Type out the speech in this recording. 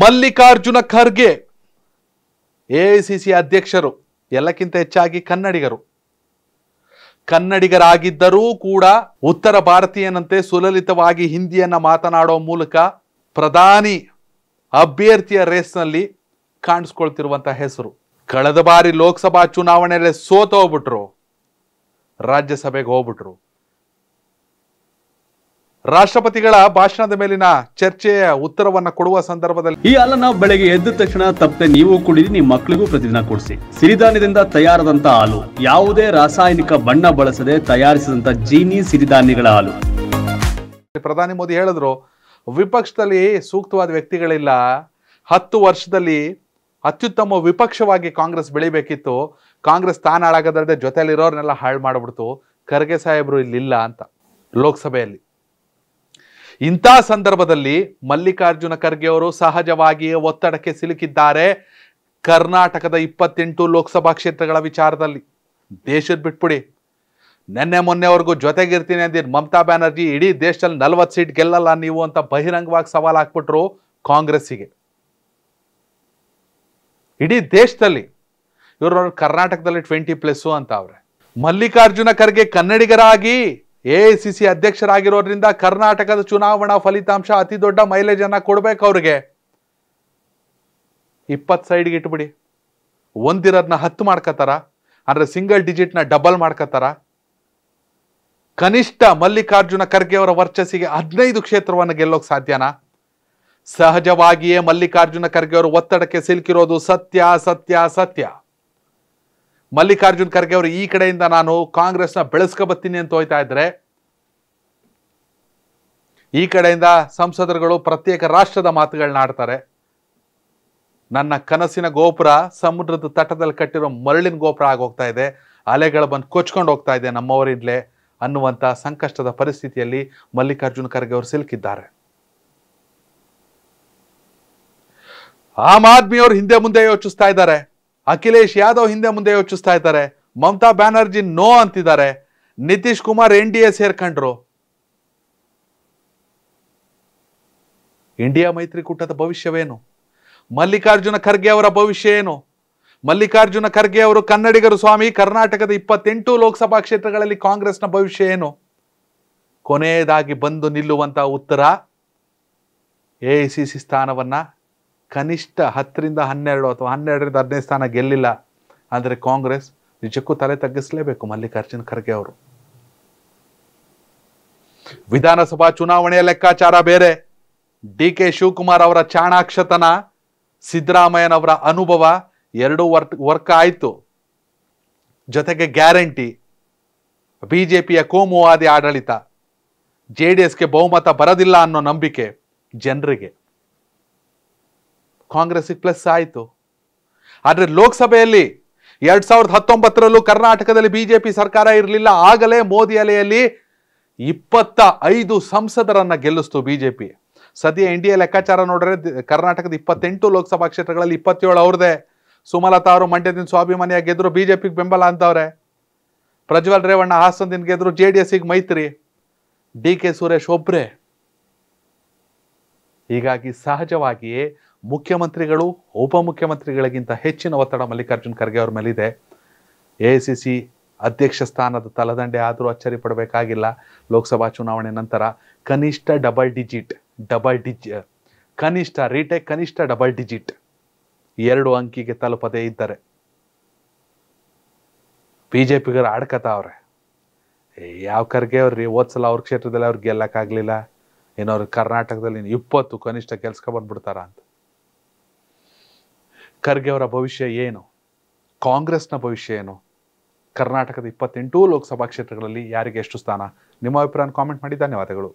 Mallikarjuna Kharge AICC ಅಧ್ಯಕ್ಷರು ಎಲ್ಲಕ್ಕಿಂತ ಹೆಚ್ಚಾಗಿ ಕನ್ನಡಿಗರು ಕನ್ನಡಿಗರಾಗಿದ್ದರೂ ಕೂಡ ಉತ್ತರ ಭಾರತೀಯನಂತೆ ಸುಲಲಿತವಾಗಿ ಹಿಂದಿಯನ್ನು ಮಾತನಾಡೋ ಮೂಲಕ ಪ್ರಧಾನಿ ಅಭ್ಯರ್ಥಿಯ ರೇಸ್ನಲ್ಲಿ ಕಾಣಿಸ್ಕೊಳ್ತಿರುವಂತಹ ಹೆಸರು ಕಳೆದ ಬಾರಿ ಲೋಕಸಭಾ ಚುನಾವಣೆಯಲ್ಲಿ ಸೋತೋಗ್ಬಿಟ್ರು ರಾಜ್ಯಸಭೆಗೆ ಹೋಗ್ಬಿಟ್ರು ರಾಷ್ಟ್ರಪತಿಗಳ ಭಾಷಣದ ಮೇಲಿನ ಚರ್ಚೆಯ ಉತ್ತರವನ್ನ ಕೊಡುವ ಸಂದರ್ಭದಲ್ಲಿ ಈ ಹಾಲನ್ನ ಬೆಳಗ್ಗೆ ಎದ್ದ ತಕ್ಷಣ ತಪ್ಪದೆ ನೀವು ಕುಡಿದು ನಿಮ್ಮ ಮಕ್ಕಳಿಗೂ ಪ್ರತಿದಿನ ಕೊಡಿಸಿ ಸಿರಿಧಾನ್ಯದಿಂದ ತಯಾರಾದಂತಹ ಹಾಲು ಯಾವುದೇ ರಾಸಾಯನಿಕ ಬಣ್ಣ ಬಳಸದೆ ತಯಾರಿಸಿದಂತ ಜೀನಿ ಸಿರಿಧಾನ್ಯಗಳ ಹಾಲು ಪ್ರಧಾನಿ ಮೋದಿ ಹೇಳಿದ್ರು ವಿಪಕ್ಷದಲ್ಲಿ ಸೂಕ್ತವಾದ ವ್ಯಕ್ತಿಗಳಿಲ್ಲ ಹತ್ತು ವರ್ಷದಲ್ಲಿ ಅತ್ಯುತ್ತಮ ವಿಪಕ್ಷವಾಗಿ ಕಾಂಗ್ರೆಸ್ ಬೆಳಿಬೇಕಿತ್ತು ಕಾಂಗ್ರೆಸ್ ತಾನ ಹಾಳಾಗದಲ್ಲದೆ ಜೊತೆಯಲ್ಲಿರೋರ್ನೆಲ್ಲ ಹಾಳು ಮಾಡಿಬಿಡ್ತು ಖರ್ಗೆ ಸಾಹೇಬರು ಇಲ್ಲಿಲ್ಲ ಅಂತ ಲೋಕಸಭೆಯಲ್ಲಿ ಇಂಥ ಸಂದರ್ಭದಲ್ಲಿ ಮಲ್ಲಿಕಾರ್ಜುನ ಖರ್ಗೆ ಅವರು ಸಹಜವಾಗಿಯೇ ಒತ್ತಡಕ್ಕೆ ಸಿಲುಕಿದ್ದಾರೆ ಕರ್ನಾಟಕದ ಇಪ್ಪತ್ತೆಂಟು ಲೋಕಸಭಾ ಕ್ಷೇತ್ರಗಳ ವಿಚಾರದಲ್ಲಿ ದೇಶದ ಬಿಟ್ಬಿಡಿ ನಿನ್ನೆ ಮೊನ್ನೆವರೆಗೂ ಜೊತೆಗಿರ್ತೀನಿ ಅಂದಿದ್ದು ಮಮತಾ ಬ್ಯಾನರ್ಜಿ ಇಡೀ ದೇಶದಲ್ಲಿ ನಲ್ವತ್ತು ಸೀಟ್ ಗೆಲ್ಲಲ್ಲ ನೀವು ಅಂತ ಬಹಿರಂಗವಾಗಿ ಸವಾಲು ಹಾಕ್ಬಿಟ್ರು ಕಾಂಗ್ರೆಸ್ಸಿಗೆ ಇಡೀ ದೇಶದಲ್ಲಿ ಇವರು ಕರ್ನಾಟಕದಲ್ಲಿ ಟ್ವೆಂಟಿ ಪ್ಲಸ್ಸು ಅಂತ ಅವ್ರೆ ಮಲ್ಲಿಕಾರ್ಜುನ ಖರ್ಗೆ ಕನ್ನಡಿಗರಾಗಿ ಎಐಸಿಸಿ ಅಧ್ಯಕ್ಷರಾಗಿರೋದ್ರಿಂದ ಕರ್ನಾಟಕದ ಚುನಾವಣಾ ಫಲಿತಾಂಶ ಅತಿ ದೊಡ್ಡ ಮೈಲೇಜ್ ಅನ್ನ ಕೊಡ್ಬೇಕು ಅವ್ರಿಗೆ ಇಪ್ಪತ್ತು ಸೈಡ್ಗೆ ಇಟ್ಬಿಡಿ ಒಂದಿರೋದನ್ನ ಹತ್ತು ಮಾಡ್ಕೋತಾರ ಅಂದ್ರೆ ಸಿಂಗಲ್ ಡಿಜಿಟ್ನ ಡಬಲ್ ಮಾಡ್ಕೋತಾರ ಕನಿಷ್ಠ ಮಲ್ಲಿಕಾರ್ಜುನ ಖರ್ಗೆ ಅವರ ವರ್ಚಸ್ಸಿಗೆ ಹದಿನೈದು ಕ್ಷೇತ್ರವನ್ನು ಗೆಲ್ಲೋಕೆ ಸಾಧ್ಯನಾ ಸಹಜವಾಗಿಯೇ ಮಲ್ಲಿಕಾರ್ಜುನ ಖರ್ಗೆ ಅವರು ಒತ್ತಡಕ್ಕೆ ಸಿಲುಕಿರೋದು ಸತ್ಯ ಸತ್ಯ ಸತ್ಯ ಮಲ್ಲಿಕಾರ್ಜುನ್ ಖರ್ಗೆ ಅವರು ಈ ಕಡೆಯಿಂದ ನಾನು ಕಾಂಗ್ರೆಸ್ನ ಬರ್ತೀನಿ ಅಂತ ಹೋಯ್ತಾ ಇದ್ರೆ ಈ ಕಡೆಯಿಂದ ಸಂಸದರುಗಳು ಪ್ರತ್ಯೇಕ ರಾಷ್ಟ್ರದ ಮಾತುಗಳನ್ನ ಆಡ್ತಾರೆ ನನ್ನ ಕನಸಿನ ಗೋಪುರ ಸಮುದ್ರದ ತಟದಲ್ಲಿ ಕಟ್ಟಿರೋ ಮರಳಿನ ಗೋಪುರ ಆಗೋಗ್ತಾ ಇದೆ ಅಲೆಗಳು ಬಂದು ಕೊಚ್ಕೊಂಡು ಹೋಗ್ತಾ ಇದೆ ನಮ್ಮವರಿಂದಲೇ ಅನ್ನುವಂಥ ಸಂಕಷ್ಟದ ಪರಿಸ್ಥಿತಿಯಲ್ಲಿ ಮಲ್ಲಿಕಾರ್ಜುನ್ ಖರ್ಗೆ ಅವರು ಸಿಲುಕಿದ್ದಾರೆ ಆಮ್ ಆದ್ಮಿಯವರು ಹಿಂದೆ ಮುಂದೆ ಯೋಚಿಸ್ತಾ ಇದ್ದಾರೆ ಅಖಿಲೇಶ್ ಯಾದವ್ ಹಿಂದೆ ಮುಂದೆ ಯೋಚಿಸ್ತಾ ಇದ್ದಾರೆ ಮಮತಾ ಬ್ಯಾನರ್ಜಿ ನೋ ಅಂತಿದ್ದಾರೆ Nitish Kumar N D A ಸೇರ್ಕಂಡ್ರು ಇಂಡಿಯಾ ಮೈತ್ರಿಕೂಟದ ಭವಿಷ್ಯವೇನು ಮಲ್ಲಿಕಾರ್ಜುನ ಖರ್ಗೆ ಅವರ ಭವಿಷ್ಯ ಏನು ಮಲ್ಲಿಕಾರ್ಜುನ ಖರ್ಗೆ ಅವರು ಕನ್ನಡಿಗರು ಸ್ವಾಮಿ ಕರ್ನಾಟಕದ ಇಪ್ಪತ್ತೆಂಟು ಲೋಕಸಭಾ ಕ್ಷೇತ್ರಗಳಲ್ಲಿ ಕಾಂಗ್ರೆಸ್ನ ಭವಿಷ್ಯ ಏನು ಕೊನೆಯದಾಗಿ ಬಂದು ನಿಲ್ಲುವಂತಹ ಉತ್ತರ ಎ ಸ್ಥಾನವನ್ನು ಕನಿಷ್ಠ ಹತ್ತರಿಂದ ಹನ್ನೆರಡು ಅಥವಾ ಹನ್ನೆರಡರಿಂದ ಹದಿನೈದು ಸ್ಥಾನ ಗೆಲ್ಲಿಲ್ಲ ಅಂದರೆ ಕಾಂಗ್ರೆಸ್ ನಿಜಕ್ಕೂ ತಲೆ ತಗ್ಗಿಸಲೇಬೇಕು ಮಲ್ಲಿಕಾರ್ಜುನ್ ಖರ್ಗೆ ಅವರು ವಿಧಾನಸಭಾ ಚುನಾವಣೆಯ ಲೆಕ್ಕಾಚಾರ ಬೇರೆ ಡಿ ಕೆ ಶಿವಕುಮಾರ್ ಅವರ ಚಾಣಾಕ್ಷತನ ಸಿದ್ದರಾಮಯ್ಯನವರ ಅನುಭವ ಎರಡೂ ವರ್ಕ್ ವರ್ಕ್ ಆಯಿತು ಜೊತೆಗೆ ಗ್ಯಾರಂಟಿ ಬಿಜೆಪಿಯ ಕೋಮುವಾದಿ ಆಡಳಿತ ಜೆ ಡಿ ಎಸ್ಗೆ ಬಹುಮತ ಬರದಿಲ್ಲ ಅನ್ನೋ ನಂಬಿಕೆ ಜನರಿಗೆ ಕಾಂಗ್ರೆಸ್ಸಿಗೆ ಪ್ಲಸ್ ಆಯಿತು ಆದರೆ ಲೋಕಸಭೆಯಲ್ಲಿ ಎರಡ್ ಸಾವಿರದ ಹತ್ತೊಂಬತ್ತರಲ್ಲೂ ಕರ್ನಾಟಕದಲ್ಲಿ ಬಿಜೆಪಿ ಸರ್ಕಾರ ಇರಲಿಲ್ಲ ಆಗಲೇ ಮೋದಿ ಅಲೆಯಲ್ಲಿ ಇಪ್ಪತ್ತ ಐದು ಸಂಸದರನ್ನು ಗೆಲ್ಲಿಸ್ತು ಬಿಜೆಪಿ ಸದ್ಯ ಎನ್ ಡಿ ಎ ಲೆಕ್ಕಾಚಾರ ನೋಡಿದ್ರೆ ಕರ್ನಾಟಕದ ಇಪ್ಪತ್ತೆಂಟು ಲೋಕಸಭಾ ಕ್ಷೇತ್ರಗಳಲ್ಲಿ ಇಪ್ಪತ್ತೇಳು ಅವ್ರದೇ ಸುಮಲತಾ ಅವರು ಮಂಡ್ಯದಿಂದ ಸ್ವಾಭಿಮಾನಿಯಾಗಿ ಗೆದ್ರು ಬಿಜೆಪಿಗೆ ಬೆಂಬಲ ಅಂತವ್ರೆ ಪ್ರಜ್ವಲ್ ರೇವಣ್ಣ ಹಾಸನದಿಂದ ಗೆದ್ರು ಜೆ ಡಿ ಎಸ್ಸಿಗೆ ಮೈತ್ರಿ ಡಿ ಕೆ ಸುರೇಶ್ ಒಬ್ರೆ ಹೀಗಾಗಿ ಸಹಜವಾಗಿಯೇ ಮುಖ್ಯಮಂತ್ರಿಗಳು ಉಪಮುಖ್ಯಮಂತ್ರಿಗಳಿಗಿಂತ ಹೆಚ್ಚಿನ ಒತ್ತಡ ಮಲ್ಲಿಕಾರ್ಜುನ್ ಖರ್ಗೆ ಅವ್ರ ಮೇಲಿದೆ ಎ ಸಿ ಸಿ ಅಧ್ಯಕ್ಷ ಸ್ಥಾನದ ತಲದಂಡೆ ಆದರೂ ಅಚ್ಚರಿ ಪಡಬೇಕಾಗಿಲ್ಲ ಲೋಕಸಭಾ ಚುನಾವಣೆ ನಂತರ ಕನಿಷ್ಠ ಡಬಲ್ ಡಿಜಿಟ್ ಡಬಲ್ ಡಿಜಿ ಕನಿಷ್ಠ ರೀಟೆಕ್ ಕನಿಷ್ಠ ಡಬಲ್ ಡಿಜಿಟ್ ಎರಡು ಅಂಕಿಗೆ ತಲುಪದೇ ಇದ್ದಾರೆ ಬಿ ಜೆ ಪಿಗರು ಆಡ್ಕತಾವ್ರೆ ಯಾವ ಖರ್ಗೆ ಅವ್ರಿ ಓದ್ಸಲ ಅವ್ರ ಕ್ಷೇತ್ರದಲ್ಲಿ ಅವ್ರಿಗೆ ಗೆಲ್ಲಕ್ಕಾಗಲಿಲ್ಲ ಏನೋ ಕರ್ನಾಟಕದಲ್ಲಿ ಇಪ್ಪತ್ತು ಕನಿಷ್ಠ ಕೆಲಸಕ್ಕೆ ಬಂದ್ಬಿಡ್ತಾರ ಅಂತ ಖರ್ಗೆ ಅವರ ಭವಿಷ್ಯ ಏನು ಕಾಂಗ್ರೆಸ್ನ ಭವಿಷ್ಯ ಏನು ಕರ್ನಾಟಕದ ಇಪ್ಪತ್ತೆಂಟು ಲೋಕಸಭಾ ಕ್ಷೇತ್ರಗಳಲ್ಲಿ ಯಾರಿಗೆ ಎಷ್ಟು ಸ್ಥಾನ ನಿಮ್ಮ ಅಭಿಪ್ರಾಯ ಕಾಮೆಂಟ್ ಮಾಡಿ ಧನ್ಯವಾದಗಳು